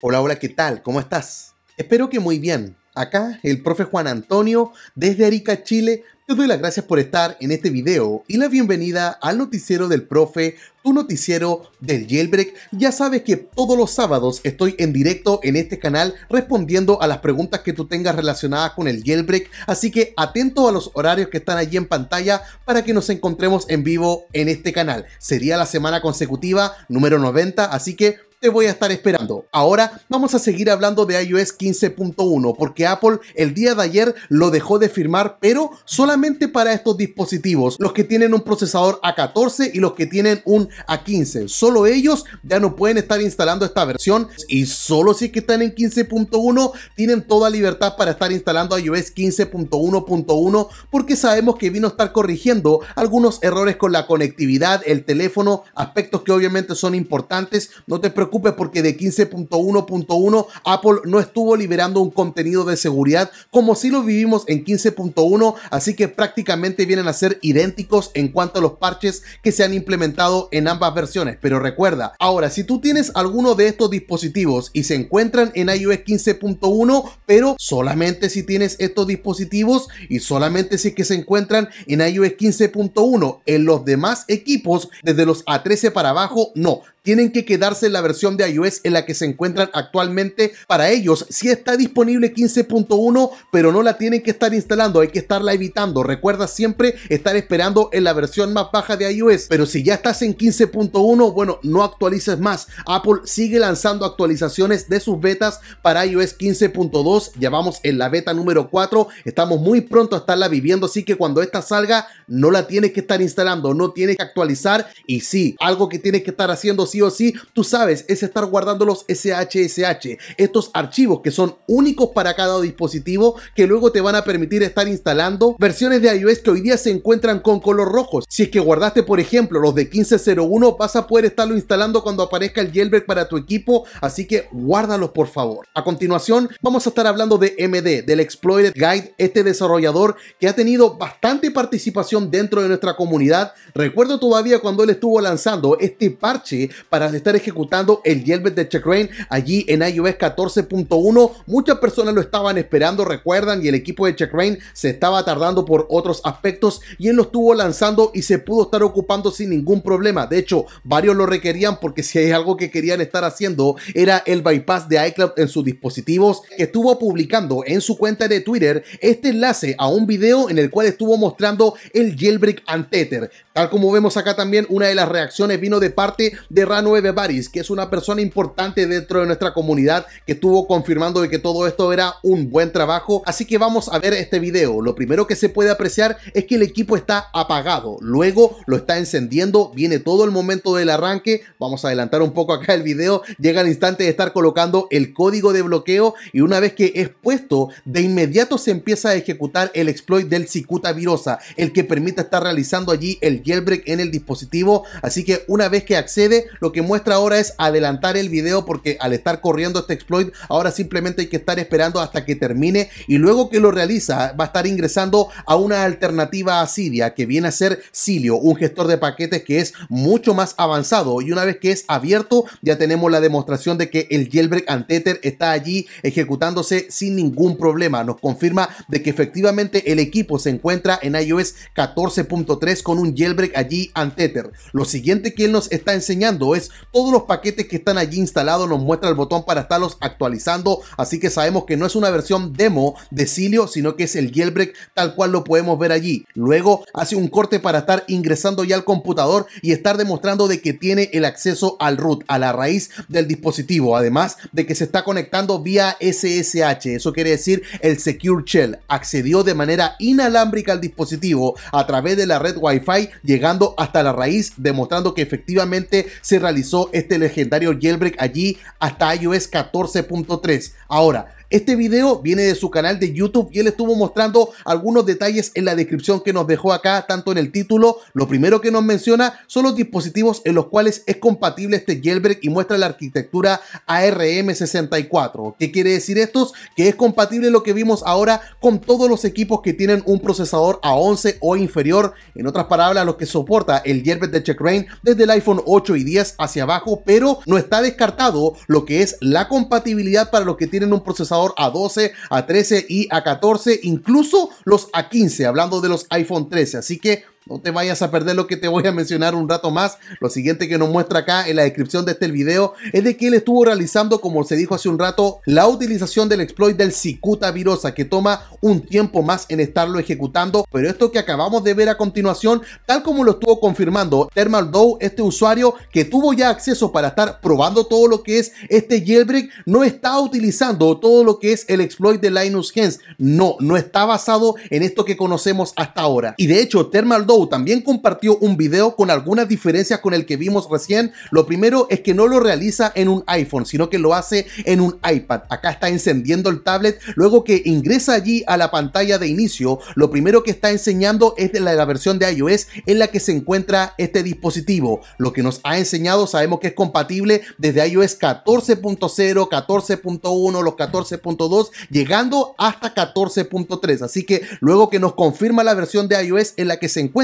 Hola, hola, ¿qué tal? ¿Cómo estás? Espero que muy bien. Acá el profe Juan Antonio desde Arica, Chile. Te doy las gracias por estar en este video y la bienvenida al noticiero del profe, tu noticiero del jailbreak. Ya sabes que todos los sábados estoy en directo en este canal respondiendo a las preguntas que tú tengas relacionadas con el jailbreak, así que atento a los horarios que están allí en pantalla para que nos encontremos en vivo en este canal. Sería la semana consecutiva número 90, así que te voy a estar esperando. Ahora vamos a seguir hablando de iOS 15.1 porque Apple el día de ayer lo dejó de firmar, pero solamente para estos dispositivos, los que tienen un procesador A14 y los que tienen un A15. Solo ellos ya no pueden estar instalando esta versión y solo si que están en 15.1 tienen toda libertad para estar instalando iOS 15.1.1 porque sabemos que vino a estar corrigiendo algunos errores con la conectividad, el teléfono, aspectos que obviamente son importantes. No te preocupes porque de 15.1.1 Apple no estuvo liberando un contenido de seguridad como si lo vivimos en 15.1, así que prácticamente vienen a ser idénticos en cuanto a los parches que se han implementado en ambas versiones. Pero recuerda, ahora si tú tienes alguno de estos dispositivos y se encuentran en iOS 15.1, pero solamente si tienes estos dispositivos y solamente si es que se encuentran en iOS 15.1, en los demás equipos, desde los A13 para abajo, no, tienen que quedarse en la versión de iOS en la que se encuentran actualmente para ellos. Si está disponible 15.1, pero no la tienen que estar instalando, hay que estarla evitando. Recuerda siempre estar esperando en la versión más baja de iOS, pero si ya estás en 15.1, bueno, no actualices más. Apple sigue lanzando actualizaciones de sus betas para iOS 15.2, ya vamos en la beta número 4, estamos muy pronto a estarla viviendo, así que cuando esta salga, no la tienes que estar instalando, no tienes que actualizar y si, algo que tienes que estar haciendo sí o sí, tú sabes, es estar guardando los SHSH, estos archivos que son únicos para cada dispositivo que luego te van a permitir estar instalando versiones de iOS que hoy día se encuentran con color rojos. Si es que guardaste, por ejemplo, los de 15.01, vas a poder estarlo instalando cuando aparezca el jailbreak para tu equipo, así que guárdalos por favor. A continuación, vamos a estar hablando de MD, del Exploited Guide, este desarrollador que ha tenido bastante participación dentro de nuestra comunidad. Recuerdo todavía cuando él estuvo lanzando este parche para estar ejecutando el jailbreak de Checkrain allí en iOS 14.1. Muchas personas lo estaban esperando, recuerdan, y el equipo de Checkrain se estaba tardando por otros aspectos y él lo estuvo lanzando y se pudo estar ocupando sin ningún problema. De hecho, varios lo requerían porque si hay algo que querían estar haciendo era el bypass de iCloud en sus dispositivos. Estuvo publicando en su cuenta de Twitter este enlace a un video en el cual estuvo mostrando el jailbreak Antether, Tal como vemos acá también, una de las reacciones vino de parte de Rano Baris, que es una persona importante dentro de nuestra comunidad que estuvo confirmando de que todo esto era un buen trabajo. Así que vamos a ver este video. Lo primero que se puede apreciar es que el equipo está apagado. Luego lo está encendiendo. Viene todo el momento del arranque. Vamos a adelantar un poco acá el video. Llega el instante de estar colocando el código de bloqueo y una vez que es puesto, de inmediato se empieza a ejecutar el exploit del Cicuta Virosa, el que permite estar realizando allí el jailbreak en el dispositivo. Así que una vez que accede, lo que muestra ahora es a adelantar el video porque al estar corriendo este exploit, ahora simplemente hay que estar esperando hasta que termine y luego que lo realiza va a estar ingresando a una alternativa a Cydia que viene a ser Silio, un gestor de paquetes que es mucho más avanzado y una vez que es abierto ya tenemos la demostración de que el jailbreak anteter está allí ejecutándose sin ningún problema. Nos confirma de que efectivamente el equipo se encuentra en iOS 14.3 con un jailbreak allí anteter Lo siguiente que él nos está enseñando es todos los paquetes que están allí instalados, nos muestra el botón para estarlos actualizando, así que sabemos que no es una versión demo de Cilio, sino que es el jailbreak tal cual lo podemos ver allí. Luego hace un corte para estar ingresando ya al computador y estar demostrando de que tiene el acceso al root, a la raíz del dispositivo, además de que se está conectando vía SSH, eso quiere decir el Secure Shell, accedió de manera inalámbrica al dispositivo a través de la red Wi-Fi llegando hasta la raíz, demostrando que efectivamente se realizó este legendario legendario jailbreak allí hasta iOS 14.3. Ahora, este video viene de su canal de YouTube y él estuvo mostrando algunos detalles en la descripción que nos dejó acá, tanto en el título, lo primero que nos menciona son los dispositivos en los cuales es compatible este jailbreak y muestra la arquitectura ARM64. ¿Qué quiere decir esto? Que es compatible lo que vimos ahora con todos los equipos que tienen un procesador A11 o inferior, en otras palabras, lo que soporta el jailbreak de Checkrain desde el iPhone 8 y 10 hacia abajo, pero no está descartado lo que es la compatibilidad para los que tienen un procesador a 12, a 13 y a 14, incluso los a 15, hablando de los iPhone 13. Así que no te vayas a perder lo que te voy a mencionar un rato más. Lo siguiente que nos muestra acá en la descripción de este video es de que él estuvo realizando, como se dijo hace un rato, la utilización del exploit del Cicuta Virosa, que toma un tiempo más en estarlo ejecutando. Pero esto que acabamos de ver a continuación, tal como lo estuvo confirmando Thermal Dow, este usuario que tuvo ya acceso para estar probando todo lo que es este jailbreak, no está utilizando todo lo que es el exploit de Linus Gens. No, no está basado en esto que conocemos hasta ahora. Y de hecho, Thermal Dow también compartió un video con algunas diferencias con el que vimos recién. Lo primero es que no lo realiza en un iPhone, sino que lo hace en un iPad. Acá está encendiendo el tablet, luego que ingresa allí a la pantalla de inicio, lo primero que está enseñando es de la, la versión de iOS en la que se encuentra este dispositivo. Lo que nos ha enseñado sabemos que es compatible desde iOS 14.0, 14.1, los 14.2, llegando hasta 14.3. Así que luego que nos confirma la versión de iOS en la que se encuentra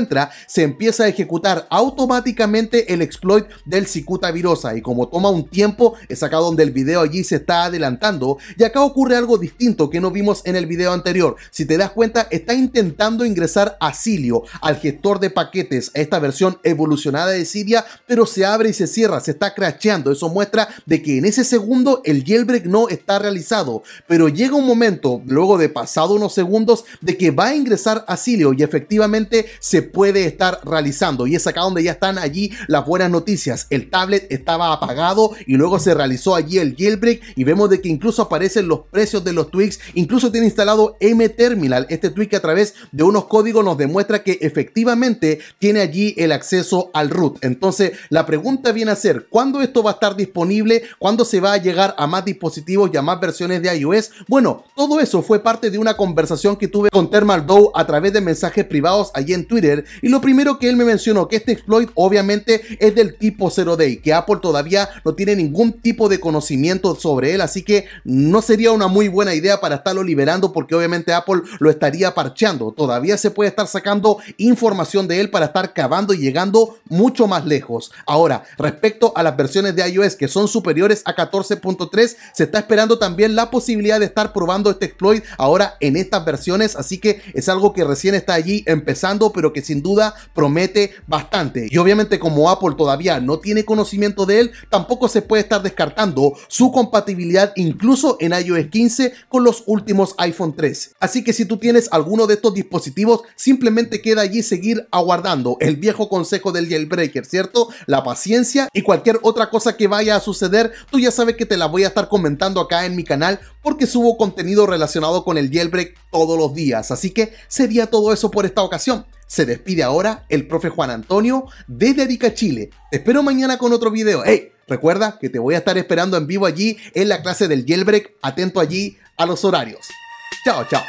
se empieza a ejecutar automáticamente el exploit del cicuta virosa y como toma un tiempo, es acá donde el video allí se está adelantando y acá ocurre algo distinto que no vimos en el video anterior. Si te das cuenta, está intentando ingresar a Silio, al gestor de paquetes, a esta versión evolucionada de Cydia, pero se abre y se cierra, se está crasheando. Eso muestra de que en ese segundo el jailbreak no está realizado, pero llega un momento, luego de pasado unos segundos, de que va a ingresar a Silio y efectivamente se puede estar realizando. Y es acá donde ya están allí las buenas noticias. El tablet estaba apagado y luego se realizó allí el jailbreak y vemos de que incluso aparecen los precios de los tweaks. Incluso tiene instalado M-Terminal, este tweak a través de unos códigos nos demuestra que efectivamente tiene allí el acceso al root. Entonces la pregunta viene a ser, ¿cuándo esto va a estar disponible? ¿Cuándo se va a llegar a más dispositivos y a más versiones de iOS? Bueno, todo eso fue parte de una conversación que tuve con Thermal a través de mensajes privados allí en Twitter y lo primero que él me mencionó, que este exploit obviamente es del tipo 0-day, que Apple todavía no tiene ningún tipo de conocimiento sobre él, así que no sería una muy buena idea para estarlo liberando porque obviamente Apple lo estaría parcheando. Todavía se puede estar sacando información de él para estar cavando y llegando mucho más lejos. Ahora, respecto a las versiones de iOS que son superiores a 14.3, se está esperando también la posibilidad de estar probando este exploit ahora en estas versiones, así que es algo que recién está allí empezando, pero que sin duda promete bastante. Y obviamente como Apple todavía no tiene conocimiento de él, tampoco se puede estar descartando su compatibilidad incluso en iOS 15 con los últimos iPhone 13. Así que si tú tienes alguno de estos dispositivos, simplemente queda allí seguir aguardando el viejo consejo del jailbreaker, ¿cierto? La paciencia y cualquier otra cosa que vaya a suceder, tú ya sabes que te la voy a estar comentando acá en mi canal porque subo contenido relacionado con el jailbreak todos los días. Así que sería todo eso por esta ocasión. Se despide ahora el profe Juan Antonio de Dedica Chile. Te espero mañana con otro video. ¡Hey! Recuerda que te voy a estar esperando en vivo allí en la clase del jailbreak. Atento allí a los horarios. Chao, chao.